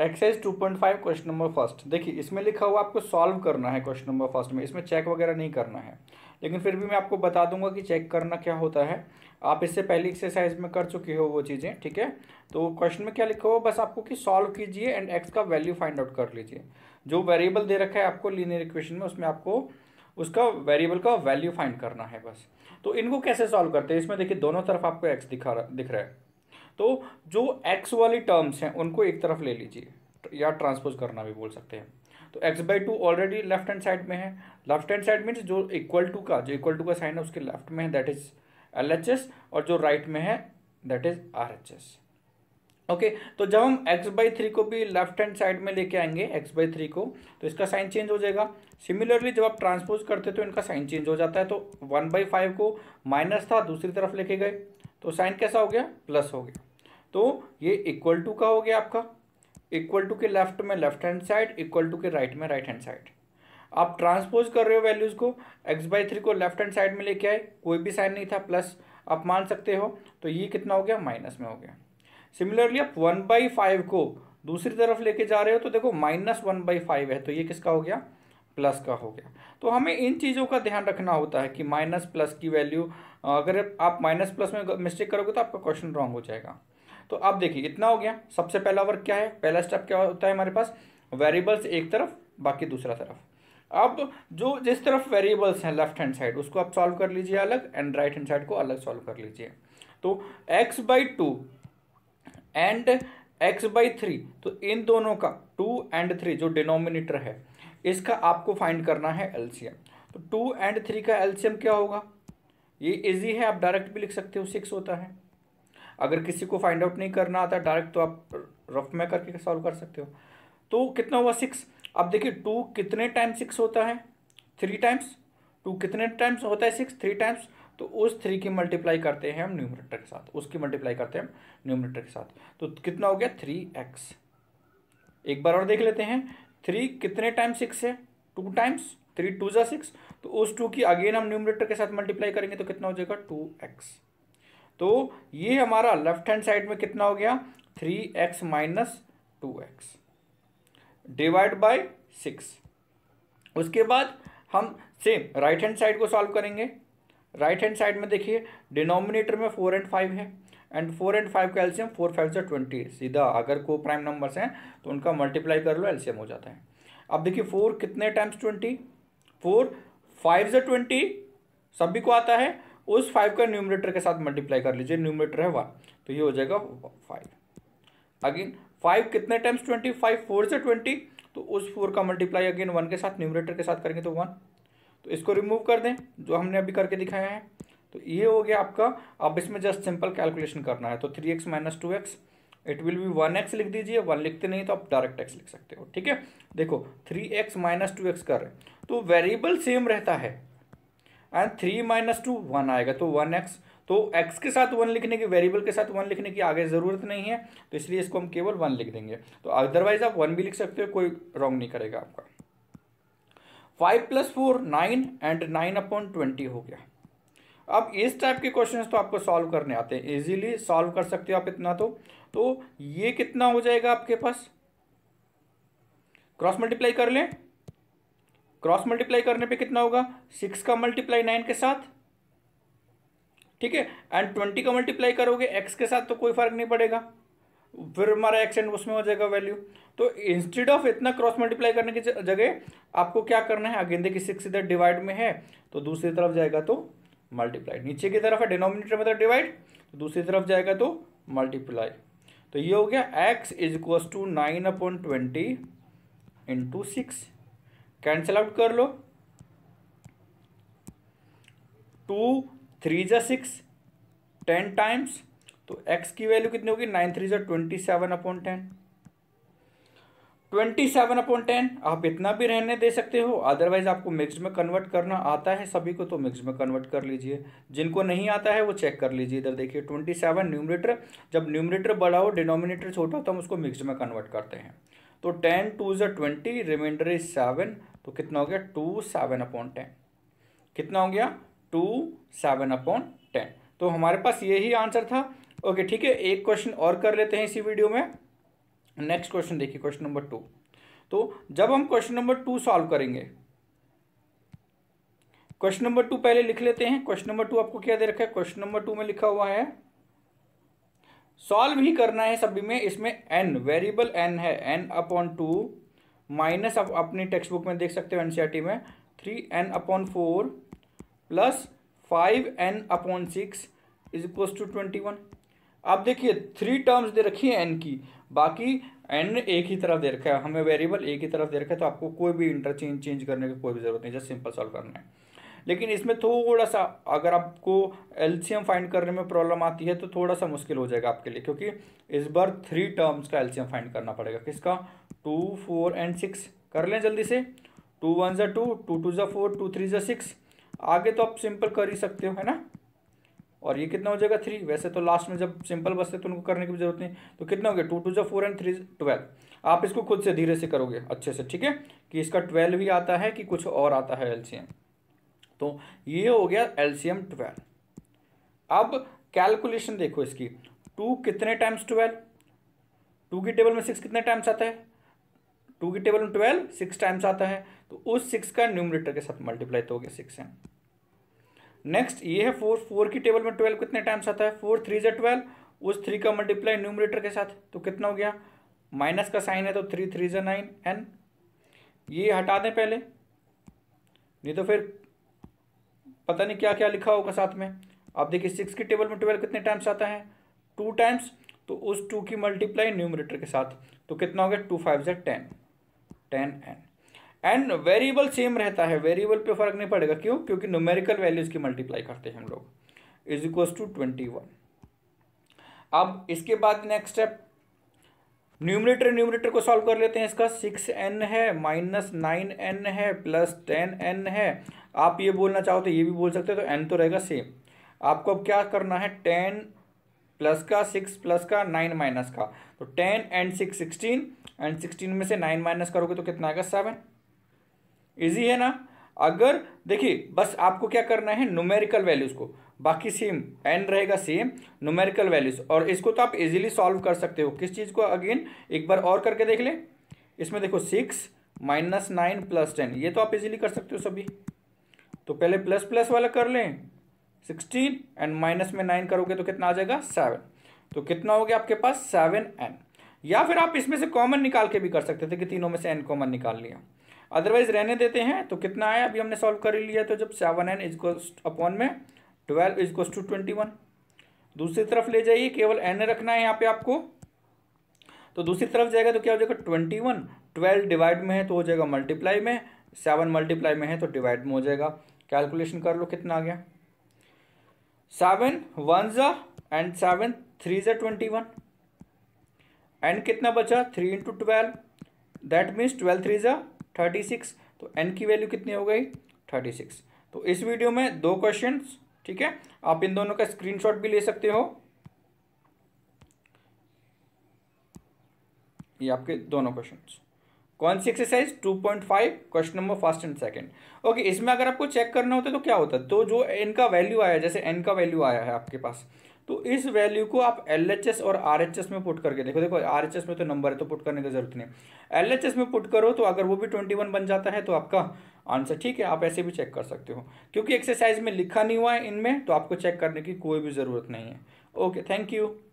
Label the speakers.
Speaker 1: exercise two point five question number first देखिए इसमें लिखा हुआ आपको सॉल्व करना है क्वेश्चन नंबर फर्स्ट में इसमें चेक वगैरह नहीं करना है लेकिन फिर भी मैं आपको बता दूंगा कि चेक करना क्या होता है आप इससे पहले एक्सरसाइज में कर चुके हो वो चीज़ें ठीक है तो क्वेश्चन में क्या लिखा हुआ बस आपको कि सॉल्व कीजिए एंड एक्स का वैल्यू फाइंड आउट कर लीजिए जो वेरिएबल दे रखा है आपको लीनियर इक्वेशन में उसमें आपको उसका वेरिएबल का वैल्यू फाइंड करना है बस तो इनको कैसे सॉल्व करते हैं इसमें देखिए दोनों तरफ आपको एक्स दिखा दिख रहा है तो जो एक्स वाली टर्म्स हैं उनको एक तरफ ले लीजिए या ट्रांसपोज करना भी बोल सकते हैं तो x by two already left hand side में है लेफ्ट हैंड साइड मीन्स जो इक्वल टू का जो इक्वल टू का साइन है उसके लेफ्ट में है that is L H S और जो राइट right में है that is R H S okay तो जब हम x बाई थ्री को भी लेफ्ट हैंड साइड में लेके आएंगे x बाई थ्री को तो इसका साइन चेंज हो जाएगा सिमिलरली जब आप ट्रांसपोज करते तो इनका साइन चेंज हो जाता है तो वन बाई फाइव को माइनस था दूसरी तरफ लेके गए तो साइन कैसा हो गया प्लस हो गया तो ये इक्वल टू का हो गया आपका इक्वल टू के लेफ्ट में left hand side equal to के राइट में राइट हैंड साइड आप ट्रांसपोज कर रहे हो वैल्यूज़ को एक्स बाई थ्री को लेफ्ट हैंड साइड में लेके आए कोई भी साइन नहीं था प्लस आप मान सकते हो तो ये कितना हो गया माइनस में हो गया सिमिलरली आप वन बाई फाइव को दूसरी तरफ लेके जा रहे हो तो देखो माइनस वन बाई फाइव है तो ये किसका हो गया प्लस का हो गया तो हमें इन चीज़ों का ध्यान रखना होता है कि माइनस प्लस की वैल्यू अगर आप माइनस प्लस में मिस्टेक करोगे तो आपका क्वेश्चन रॉन्ग हो जाएगा तो अब देखिए इतना हो गया सबसे पहला वर्ग क्या है पहला स्टेप क्या होता है हमारे पास वेरिएबल्स एक तरफ बाकी दूसरा तरफ अब जो जिस तरफ वेरिएबल्स हैं लेफ्ट हैंड साइड उसको आप सॉल्व कर लीजिए अलग एंड राइट हैंड साइड को अलग सॉल्व कर लीजिए तो x by two and x by three तो इन दोनों का टू एंड थ्री जो डिनोमिनेटर है इसका आपको फाइंड करना है एलसीएम तो टू एंड थ्री का एलसीएम क्या होगा ये इजी है आप डायरेक्ट भी लिख सकते हो सिक्स होता है अगर किसी को फाइंड आउट नहीं करना आता डायरेक्ट तो आप रफ में करके सॉल्व कर सकते हो तो कितना हुआ सिक्स अब देखिए टू कितने टाइम सिक्स होता है थ्री टाइम्स टू कितने टाइम्स होता है सिक्स थ्री टाइम्स तो उस थ्री की मल्टीप्लाई करते हैं हम न्यूमरेटर के साथ उसकी मल्टीप्लाई करते हैं हम न्यूमरेटर के साथ तो कितना हो गया थ्री एक्स एक बार और देख लेते हैं थ्री कितने टाइम सिक्स है टू टाइम्स थ्री टू ज़ा सिक्स तो उस टू की अगेन हम न्यूमरेटर के साथ मल्टीप्लाई करेंगे तो कितना हो जाएगा टू एक्स तो ये हमारा लेफ्ट हैंड साइड में कितना हो गया three x minus two x divide by six उसके बाद हम सेम राइट हैंड साइड को सॉल्व करेंगे राइट हैंड साइड में देखिए डिनोमिनेटर में फोर एंड फाइव है एंड फोर एंड फाइव का एल्शियम फोर फाइव से ट्वेंटी सीधा अगर को प्राइम नंबर्स हैं तो उनका मल्टीप्लाई कर लो एल्सियम हो जाता है अब देखिए फोर कितने टाइम्स ट्वेंटी फोर फाइव से ट्वेंटी सभी को आता है उस फाइव का न्यूमरेटर के साथ मल्टीप्लाई कर लीजिए न्यूमरेटर है वन तो ये हो जाएगा फाइव अगेन फाइव कितने टाइम्स ट्वेंटी फाइव फोर से ट्वेंटी तो उस फोर का मल्टीप्लाई अगेन वन के साथ न्यूमरेटर के साथ करेंगे तो वन तो इसको रिमूव कर दें जो हमने अभी करके दिखाया है तो ये हो गया आपका अब इसमें जस्ट सिंपल कैलकुलेशन करना है तो three x minus two x it will be one x लिख दीजिए वन लिखते नहीं तो आप डायरेक्ट एक्स लिख सकते हो ठीक है देखो three x minus two x कर रहे हैं तो वेरिएबल सेम रहता है and three minus two one आएगा तो वन एक्स तो x के साथ वन लिखने की वेरिएबल के साथ वन लिखने की आगे ज़रूरत नहीं है तो इसलिए इसको हम केवल वन लिख देंगे तो अदरवाइज आप वन भी लिख सकते हो कोई रॉन्ग नहीं करेगा आपका five plus four nine and nine upon twenty हो गया अब इस टाइप के क्वेश्चन तो आपको सॉल्व करने आते हैं इजीली सॉल्व कर सकते हो आप इतना तो तो ये कितना हो जाएगा आपके पास क्रॉस मल्टीप्लाई कर लें क्रॉस मल्टीप्लाई करने पे कितना होगा सिक्स का मल्टीप्लाई नाइन के साथ ठीक है एंड ट्वेंटी का मल्टीप्लाई करोगे एक्स के साथ तो कोई फर्क नहीं पड़ेगा फिर हमारा एक्स एंड उसमें हो जाएगा वैल्यू तो इंस्टेड ऑफ इतना क्रॉस मल्टीप्लाई करने की जगह आपको क्या करना है गेंदे की सिक्स इधर डिवाइड में है तो दूसरी तरफ जाएगा तो मल्टीप्लाई नीचे की तरफ है डिनोमिनेटर मतलब डिवाइड तो दूसरी तरफ जाएगा तो मल्टीप्लाई तो ये हो गया x is equal to nine upon twenty into six cancel out कर लो टू थ्री जो सिक्स टेन टाइम्स तो x की वैल्यू कितनी होगी नाइन थ्री जो twenty seven upon ten twenty seven upon ten आप इतना भी रहने दे सकते हो अदरवाइज आपको मिक्स में कन्वर्ट करना आता है सभी को तो मिक्स में कन्वर्ट कर लीजिए जिनको नहीं आता है वो चेक कर लीजिए इधर देखिए ट्वेंटी सेवन न्यूमरेटर जब न्यूमरेटर बड़ा हो डिनोमिनेटर छोटा हो तो हम उसको मिक्स में कन्वर्ट करते हैं तो टेन टू ज़ा ट्वेंटी रिमाइंडर इज सेवन तो कितना हो गया टू सेवन अपॉन टेन कितना हो गया टू सेवन अपॉन टेन तो हमारे पास यही आंसर था ओके ठीक है एक क्वेश्चन और कर लेते हैं इसी वीडियो में नेक्स्ट क्वेश्चन देखिए क्वेश्चन नंबर टू तो जब हम क्वेश्चन नंबर टू सॉल्व करेंगे क्वेश्चन नंबर टू पहले लिख लेते हैं क्वेश्चन नंबर टू आपको क्या दे रखा है क्वेश्चन नंबर टू में लिखा हुआ है सॉल्व ही करना है सभी में इसमें एन वेरिएबल एन है एन अपॉन टू माइनस आप अपनी टेक्स्ट बुक में देख सकते हो एनसीईआरटी e में three n upon four plus five n upon six is equal two twenty one अब देखिए थ्री टर्म्स दे रखी है एन की बाकी एन एक ही तरफ दे रखा है हमें वेरिएबल एक ही तरफ दे रखा है तो आपको कोई भी इंटरचेंज चेंज करने की कोई भी जरूरत नहीं जस्ट सिंपल सॉल्व करना है लेकिन इसमें थोड़ा सा अगर आपको एल्शियम फाइंड करने में प्रॉब्लम आती है तो थोड़ा सा मुश्किल हो जाएगा आपके लिए क्योंकि इस बार थ्री टर्म्स का एल्शियम फाइंड करना पड़ेगा किसका टू फोर एंड सिक्स कर लें जल्दी से टू वन ज़ा टू टू टू ज़ा फोर टू थ्री ज़ा सिक्स आगे तो आप सिंपल कर ही सकते हो है ना और ये कितना हो जाएगा थ्री वैसे तो लास्ट में जब सिंपल बसते तो उनको करने की जरूरत नहीं तो कितना हो गया टू टू जो फोर एंड थ्री ट्वेल्व आप इसको खुद से धीरे से करोगे अच्छे से ठीक है कि इसका ट्वेल्व ही आता है कि कुछ और आता है एल्शियम तो ये हो गया एलसीएम ट्वेल्व अब कैलकुलेशन देखो इसकी टू कितने टाइम्स ट्वेल्व टू की टेबल में सिक्स कितने टाइम्स आता है टू की टेबल में ट्वेल्व सिक्स टाइम्स आता है तो उस सिक्स का न्यूमरेटर के साथ मल्टीप्लाई तो हो गया सिक्स है नेक्स्ट ये है फोर फोर की टेबल में ट्वेल्व कितने टाइम्स आता है फोर थ्री जो ट्वेल्व उस थ्री का मल्टीप्लाई न्यूमरेटर के साथ तो कितना हो गया माइनस का साइन है तो थ्री थ्री जो नाइन एन ये हटा दें पहले नहीं तो फिर पता नहीं क्या क्या लिखा होगा साथ में आप देखिए सिक्स की टेबल में ट्वेल्व कितने टाइम्स आता है टू टाइम्स तो उस टू की मल्टीप्लाई न्यूमरेटर के साथ तो कितना हो गया टू फाइव जै ten ten n n variable same रहता है वेरिएबल पे फर्क नहीं पड़ेगा क्यों क्योंकि न्यूमेरिकल वैल्यूज की मल्टीप्लाई करते हैं हम लोग is equals to twenty one अब इसके बाद नेक्स्ट स्टेप न्यूमरेटर न्यूमरेटर को सॉल्व कर लेते हैं इसका सिक्स एन है माइनस नाइन एन है प्लस टेन एन है आप ये बोलना चाहो तो ये भी बोल सकते हो तो एन तो रहेगा सेम आपको अब क्या करना है टेन प्लस का सिक्स प्लस का नाइन माइनस का तो ten and six sixteen and sixteen में से नाइन माइनस करोगे तो कितना आएगा सेवन इजी है ना अगर देखिए बस आपको क्या करना है न्यूमेरिकल वैल्यूज़ को बाकी सेम एन रहेगा सेम न्यूमेरिकल वैल्यूज़ और इसको तो आप इजीली सॉल्व कर सकते हो किस चीज़ को अगेन एक बार और करके देख ले इसमें देखो six minus nine plus ten ये तो आप इजीली कर सकते हो सभी तो पहले प्लस प्लस वाला कर लें सिक्सटीन एंड माइनस में नाइन करोगे तो कितना आ जाएगा सेवन तो कितना हो गया आपके पास सेवन एन या फिर आप इसमें से कॉमन निकाल के भी कर सकते थे कि तीनों में से एन कॉमन निकाल लिया अदरवाइज रहने देते हैं तो कितना आया अभी हमने सॉल्व कर लिया तो जब सेवन एन इजकोस अपॉन में twelve is equals to twenty one दूसरी तरफ ले जाइए केवल एन रखना है यहाँ पे आपको तो दूसरी तरफ जाएगा तो क्या हो जाएगा ट्वेंटी वन ट्वेल्व डिवाइड में है तो हो जाएगा मल्टीप्लाई में सेवन मल्टीप्लाई में है तो डिवाइड में हो जाएगा कैलकुलेशन कर लो कितना आ गया सेवन वन ज़ा एंड सेवन थ्री ज़ा ट्वेंटी वन एंड कितना बचा three into twelve that means twelve three ज़ा थर्टी सिक्स तो एन की वैल्यू कितनी हो गई थर्टी सिक्स तो इस वीडियो में दो क्वेश्चन ठीक है आप इन दोनों का स्क्रीनशॉट भी ले सकते हो ये आपके दोनों क्वेश्चन कौन सी exercise 2.5 question number first and second okay इसमें अगर आपको चेक करना होता है तो क्या होता है तो जो एन का वैल्यू आया जैसे एन का वैल्यू आया है आपके पास तो इस वैल्यू को आप एल एच एस और आर एच एस में पुट करके देखो देखो आर एच एस में तो नंबर है तो पुट करने की जरूरत नहीं एल एच एस में पुट करो तो अगर वो भी ट्वेंटी वन बन जाता है तो आपका आंसर ठीक है आप ऐसे भी चेक कर सकते हो क्योंकि एक्सरसाइज में लिखा नहीं हुआ है इनमें तो आपको चेक करने की कोई भी ज़रूरत नहीं है ओके थैंक यू